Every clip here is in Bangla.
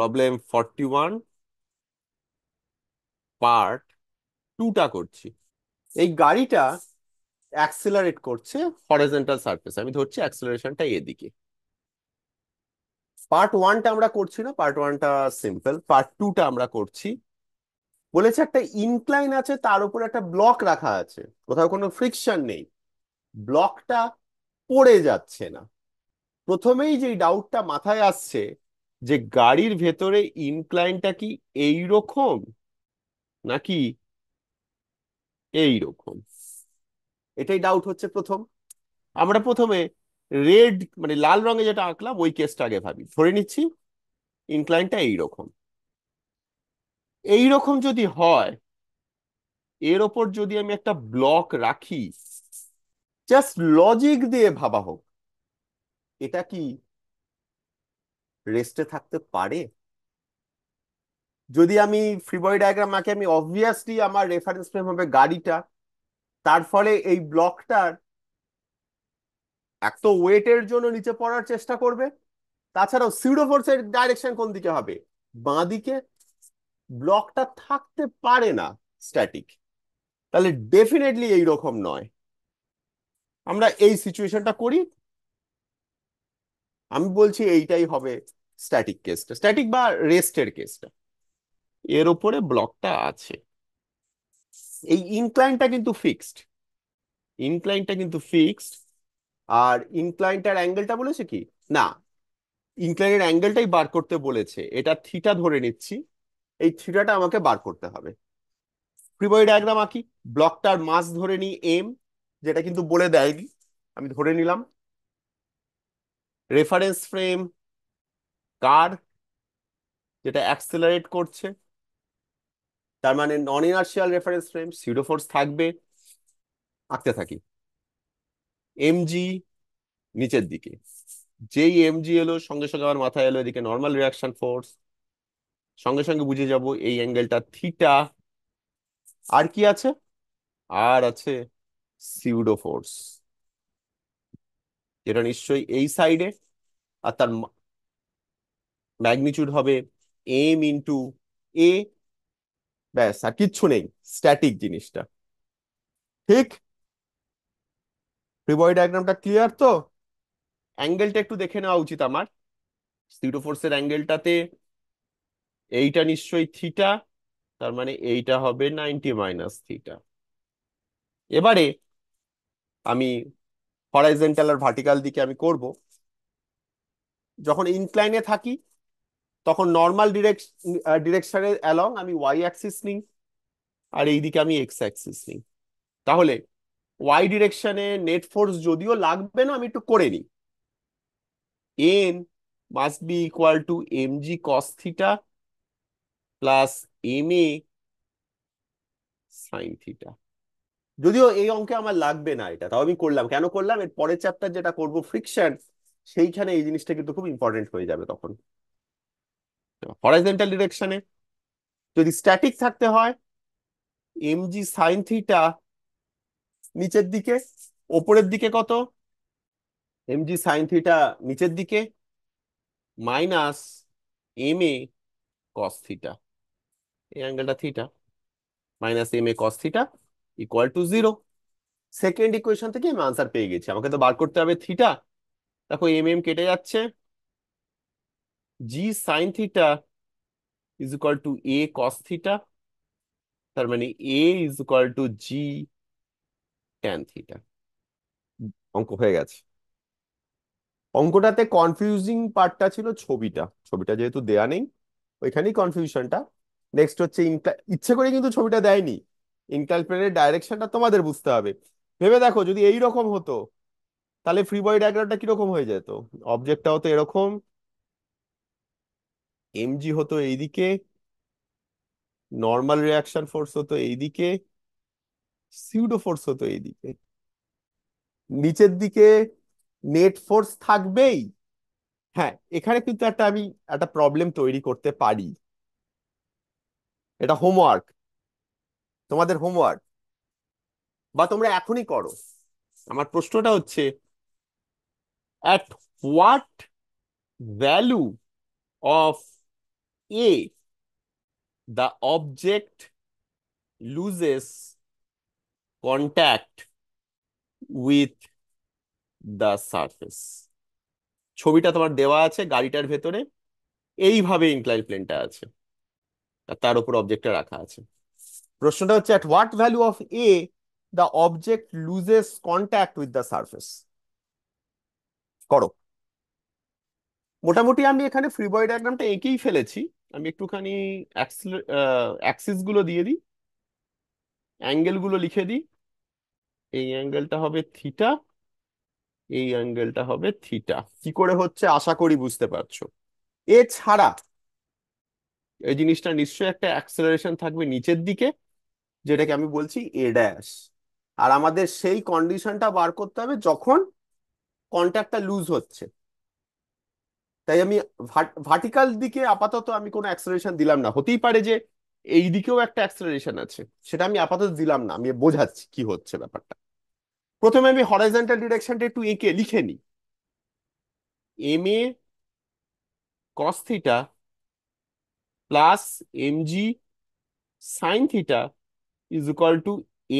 প্রবলেম ফর্টি ওয়ান পার্ট টুটা করছি এই গাড়িটা অ্যাক্সেলারেট করছে হরেজেন্টাল সার্ফেস আমি ধরছি অ্যাক্সেলারেশনটা এদিকে পার্ট ওয়ানটা আমরা করছি না পার্ট ওয়ানটা সিম্পল পার্ট টুটা আমরা করছি বলেছে একটা ইনক্লাইন আছে তার উপর একটা ব্লক রাখা আছে কোথাও কোনো ফ্রিকশন নেই ব্লকটা পড়ে যাচ্ছে না প্রথমেই যে ডাউটটা মাথায় আসছে যে গাড়ির ভেতরে ইনক্লাইনটা কি এই রকম নাকি এই রকম এটাই ডাউট হচ্ছে প্রথম আমরা প্রথমে রেড মানে লাল রঙে যেটা আঁকলাম ওই কেসটা আগে ভাবি ধরে নিচ্ছি ইনক্লাইনটা এইরকম এইরকম যদি হয় এর ওপর যদি আমি একটা ব্লক রাখি জাস্ট লজিক দিয়ে ভাবা হোক এটা কি রেস্টে থাকতে পারে যদি আমি ফ্রি ডায়াগ্রাম আঁকি আমি অবভিয়াসলি আমার রেফারেন্স ফ্রেম হবে গাড়িটা তার ফলে এই ব্লকটার এত ওয়েটের জন্য নিচে পড়ার চেষ্টা করবে তাছাড়াও সিউডো ফোর্সের ডাইরেকশন কোন দিকে হবে বাঁ দিকে ব্লকটা থাকতে পারে না স্ট্যাটিক তাহলে ডেফিনেটলি এইরকম নয় আমরা এই সিচুয়েশনটা করি আমি বলছি এইটাই হবে স্ট্যাটিক কেসটা স্ট্যাটিক বা রেস্টের কেসটা এর ওপরে ব্লকটা আছে এই ইনক্লাইনটা কিন্তু ফিক্সড ইনক্লাইনটা কিন্তু ফিক্সড আর ইনক্লাইনটার অ্যাঙ্গেলটা বলেছে কি না ইনক্লাইনের অ্যাঙ্গেলটাই বার করতে বলেছে এটা থিটা ধরে নিচ্ছি এই থিটাটা আমাকে বার করতে হবে ফ্রিবয় ডায়াগ্রাম আঁকি ব্লকটার মাস ধরে নিই এম যেটা কিন্তু বলে দেয়নি আমি ধরে নিলাম রেফারেন্স ফ্রেম কার যেটা অ্যাক্সেলারেট করছে তার মানে non inertial reference frame pseudo force থাকবে আঁকতে থাকি এমজি নিচের দিকে যেই এমজি এলো সঙ্গে সঙ্গে আমার মাথায় এলো এদিকে নর্মাল রিয়াকশন ফোর্স সঙ্গে সঙ্গে বুঝে যাব এই অ্যাঙ্গেলটা থিটা আর কি আছে আর আছে সিউডো ফোর্স যেটা নিশ্চয়ই এই সাইডে আর তার ম্যাগনিচিউড হবে এম ইন্টু এ ব্যাস আর কিচ্ছু নেই স্ট্যাটিক জিনিসটা ঠিক ফ্রিবয় ডায়াগ্রামটা ক্লিয়ার তো অ্যাঙ্গেলটা একটু দেখে নেওয়া উচিত আমার থিটো ফোর্সের অ্যাঙ্গেলটাতে এইটা নিশ্চয়ই থিটা তার মানে এইটা হবে নাইনটি মাইনাস থিটা এবারে আমি হরাইজেন্টাল আর ভার্টিক্যাল দিকে আমি করব যখন ইনক্লাইনে থাকি তখন নর্মাল ডিরেক্ট ডিরেকশনের অ্যালং আমি ওয়াই অ্যাক্সিস নিই আর এই দিকে আমি এক্স অ্যাক্সিস নিই তাহলে ওয়াই ডিরেকশনে নেট ফোর্স যদিও লাগবে না আমি একটু করে নিই N must be equal to m g cos theta theta plus m a sine theta যদিও এই অঙ্কে আমার লাগবে না এটা তাও আমি করলাম কেন করলাম এর পরের চ্যাপ্টার যেটা করব ফ্রিকশন সেইখানে এই জিনিসটা কিন্তু খুব ইম্পর্টেন্ট হয়ে যাবে তখন হরাইজেন্টাল ডিরেকশনে যদি স্ট্যাটিক থাকতে হয় এম জি সাইন থিটা নিচের দিকে ওপরের দিকে কত এম জি সাইন থিটা নিচের দিকে minus m a cos theta এই অ্যাঙ্গেলটা theta minus m a cos theta equal to zero second equation থেকে আমি আনসার পেয়ে গেছি আমাকে তো বার করতে হবে থিটা দেখো এম mm এম কেটে যাচ্ছে g sine theta is equal to a cos theta তার মানে a is equal to g tan theta অঙ্ক হয়ে গেছে অঙ্কটাতে কনফিউজিং পার্টটা ছিল ছবিটা ছবিটা যেহেতু দেয়া নেই ওইখানেই কনফিউশনটা নেক্সট হচ্ছে ইনক্লা ইচ্ছে করে কিন্তু ছবিটা দেয়নি ইনক্লাইন প্লেনের ডাইরেকশনটা তোমাদের বুঝতে হবে ভেবে দেখো যদি এই রকম হতো তাহলে ফ্রি বডি ডায়াগ্রামটা কিরকম হয়ে যেত অবজেক্টটাও তো এরকম এমজি হতো এইদিকে নর্মাল রিয়াকশন ফোর্স হতো এইদিকে সিউডো ফোর্স হতো এইদিকে নিচের দিকে নেট ফোর্স থাকবেই হ্যাঁ এখানে কিন্তু একটা আমি একটা প্রবলেম তৈরি করতে পারি এটা হোমওয়ার্ক তোমাদের হোমওয়ার্ক বা তোমরা এখনই করো আমার প্রশ্নটা হচ্ছে at what value of a the object loses contact with the surface ছবিটা তোমার দেওয়া আছে গাড়িটার ভেতরে এইভাবে ইনক্লাইন প্লেনটা আছে আর তার উপর অবজেক্টটা রাখা আছে প্রশ্নটা হচ্ছে at what value of a the object loses contact with the surface করো মোটামুটি আমি এখানে ফ্রি বয় ডায়াগ্রামটা এঁকেই ফেলেছি আমি একটুখানি অ্যাক্সিস গুলো দিয়ে দিই অ্যাঙ্গেল গুলো লিখে দিই এই অ্যাঙ্গেলটা হবে থিটা এই অ্যাঙ্গেলটা হবে থিটা কি করে হচ্ছে আশা করি বুঝতে পারছো এছাড়া এই জিনিসটা নিশ্চয়ই একটা অ্যাক্সেলারেশন থাকবে নিচের দিকে যেটাকে আমি বলছি এ ড্যাশ আর আমাদের সেই কন্ডিশনটা বার করতে হবে যখন কন্ট্যাক্টটা লুজ হচ্ছে তাই আমি ভার্টিক্যাল দিকে আপাতত আমি কোনো অ্যাক্সেলারেশন দিলাম না হতেই পারে যে এই দিকেও একটা অ্যাক্সেলারেশন আছে সেটা আমি আপাতত দিলাম না আমি বোঝাচ্ছি কি হচ্ছে ব্যাপারটা প্রথমে আমি হরাইজেন্টাল ডিরেকশনটা একটু এঁকে লিখে নিই m a cos theta plus m g sine theta is equal to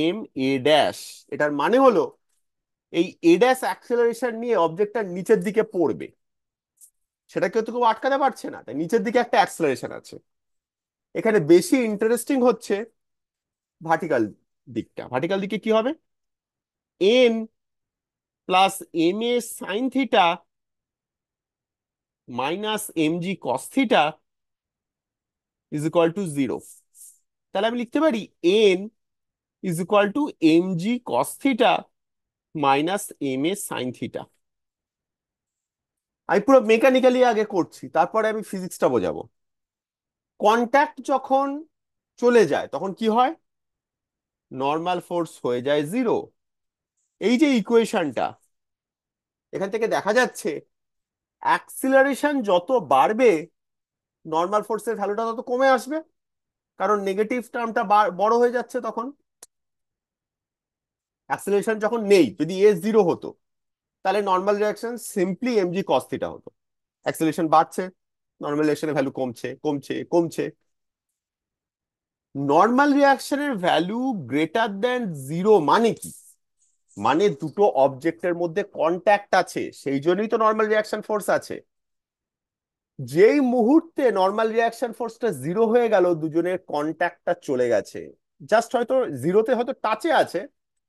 m a dash এটার মানে হলো এই এ ড্যাশ অ্যাক্সেলারেশন নিয়ে অবজেক্টটা নিচের দিকে পড়বে সেটা কেউ তো কেউ আটকাতে পারছে না তাই নিচের দিকে একটা অ্যাক্সেলারেশন আছে এখানে বেশি ইন্টারেস্টিং হচ্ছে ভার্টিক্যাল দিকটা ভার্টিক্যাল দিকে কি হবে m plus m a sine theta minus m g cos theta is equal to zero তাহলে আমি লিখতে পারি N is equal to m g cos theta minus m a sine theta আমি পুরো মেকানিক্যালি আগে করছি তারপরে আমি ফিজিক্সটা বোঝাবো কন্ট্যাক্ট যখন চলে যায় তখন কি হয় নর্মাল ফোর্স হয়ে যায় জিরো এই যে ইকুয়েশনটা এখান থেকে দেখা যাচ্ছে অ্যাক্সিলারেশন যত বাড়বে নর্মাল ফোর্সের ভ্যালুটা তত কমে আসবে কারণ নেগেটিভ টার্মটা বড় হয়ে যাচ্ছে তখন অ্যাক্সিলেশন যখন নেই যদি এস জিরো হতো তাহলে normal reaction simply m g cos theta হতো অ্যাক্সিলেশন বাড়ছে নর্মাল রিয়াকশনের ভ্যালু কমছে কমছে কমছে নর্মাল রিয়াকশনের ভ্যালু গ্রেটার দ্যান জিরো মানে কি মানে দুটো অবজেক্টের মধ্যে কন্ট্যাক্ট আছে সেই জন্যই তো নর্মাল রিয়াকশন ফোর্স আছে যেই মুহূর্তে নর্মাল রিয়াকশন ফোর্সটা জিরো হয়ে গেল দুজনের কন্ট্যাক্টটা চলে গেছে জাস্ট হয়তো জিরোতে হয়তো টাচে আছে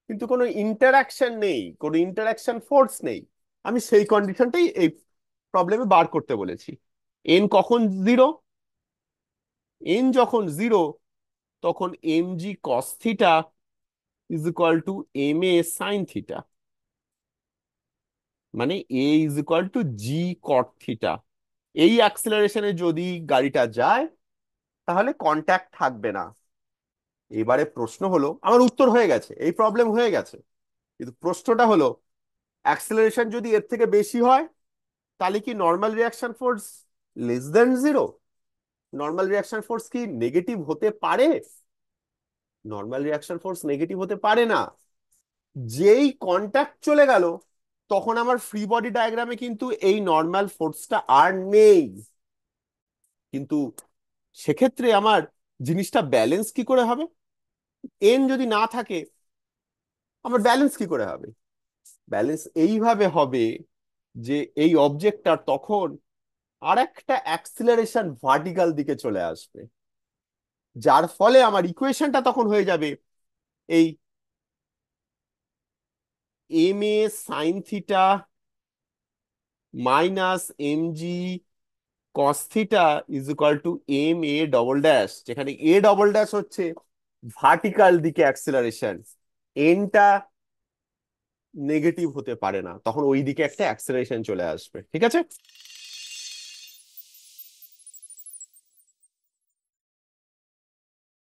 কিন্তু কোনো ইন্টারাকশন নেই কোনো ইন্টারাকশন ফোর্স নেই আমি সেই কন্ডিশনটাই এই প্রবলেমে বার করতে বলেছি এন কখন জিরো এন যখন জিরো তখন m g cos theta is equal to m a sine theta মানে a is equal to g cot theta এই অ্যাক্সিলারেশনে যদি গাড়িটা যায় তাহলে কন্ট্যাক্ট থাকবে না এবারে প্রশ্ন হলো আমার উত্তর হয়ে গেছে এই প্রবলেম হয়ে গেছে কিন্তু প্রশ্নটা হলো অ্যাক্সিলারেশন যদি এর থেকে বেশি হয় তাহলে কি normal reaction force less than zero normal reaction force কি নেগেটিভ হতে পারে নর্মাল রিয়াকশন ফোর্স নেগেটিভ হতে পারে না যেই কন্ট্যাক্ট চলে গেল তখন আমার ফ্রি বডি ডায়াগ্রামে কিন্তু এই নর্মাল ফোর্সটা আর নেই কিন্তু সেক্ষেত্রে আমার জিনিসটা ব্যালেন্স কি করে হবে এন যদি না থাকে আমার ব্যালেন্স কি করে হবে ব্যালেন্স এইভাবে হবে যে এই অবজেক্টটার তখন আর একটা অ্যাক্সিলারেশন ভার্টিক্যাল দিকে চলে আসবে যার ফলে আমার ইকুয়েশনটা তখন হয়ে যাবে এই m a sine theta minus m g cos theta is equal to m a double dash যেখানে এ ডবল ড্যাশ হচ্ছে ভার্টিকাল দিকে অ্যাক্সেলারেশন এনটা নেগেটিভ হতে পারে না তখন ওই দিকে একটা অ্যাক্সেলারেশন চলে আসবে ঠিক আছে